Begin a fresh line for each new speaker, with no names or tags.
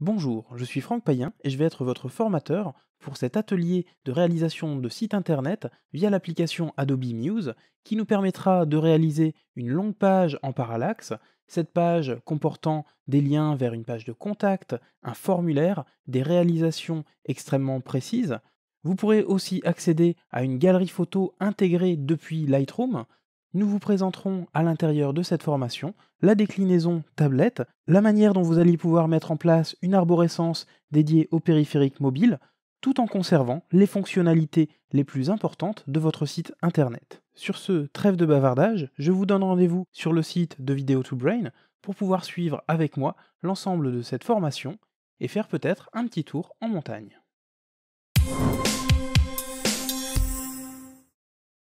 Bonjour, je suis Franck Payen et je vais être votre formateur pour cet atelier de réalisation de sites internet via l'application Adobe Muse qui nous permettra de réaliser une longue page en parallaxe, cette page comportant des liens vers une page de contact, un formulaire, des réalisations extrêmement précises. Vous pourrez aussi accéder à une galerie photo intégrée depuis Lightroom, nous vous présenterons à l'intérieur de cette formation la déclinaison tablette, la manière dont vous allez pouvoir mettre en place une arborescence dédiée aux périphériques mobiles, tout en conservant les fonctionnalités les plus importantes de votre site internet. Sur ce, trêve de bavardage, je vous donne rendez-vous sur le site de video 2 Brain pour pouvoir suivre avec moi l'ensemble de cette formation et faire peut-être un petit tour en montagne.